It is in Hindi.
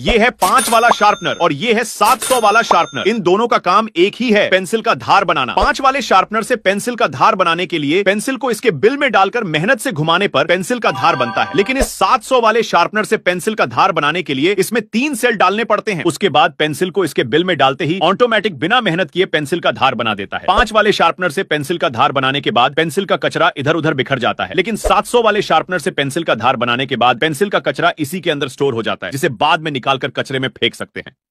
ये है पांच वाला शार्पनर और ये है सात सौ वाला शार्पनर इन दोनों का काम एक ही है पेंसिल का धार बनाना पांच वाले शार्पनर से पेंसिल का धार बनाने के लिए पेंसिल को इसके बिल में डालकर मेहनत से घुमाने पर पेंसिल का धार बनता है लेकिन इस सात सौ वाले शार्पनर से पेंसिल का धार बनाने के लिए इसमें तीन सेल डालने पड़ते हैं उसके बाद पेंसिल को इसके बिल में डालते ही ऑटोमेटिक बिना मेहनत किए पेंसिल का धार बना देता है पांच वाले शार्पनर से पेंसिल का धार बनाने के बाद पेंसिल का कचरा इधर उधर बिखर जाता है लेकिन सात वाले शार्पनर से पेंसिल का धार बनाने के बाद पेंसिल का कचरा इसी के अंदर स्टोर हो जाता है जिसे बाद में निकालकर कचरे में फेंक सकते हैं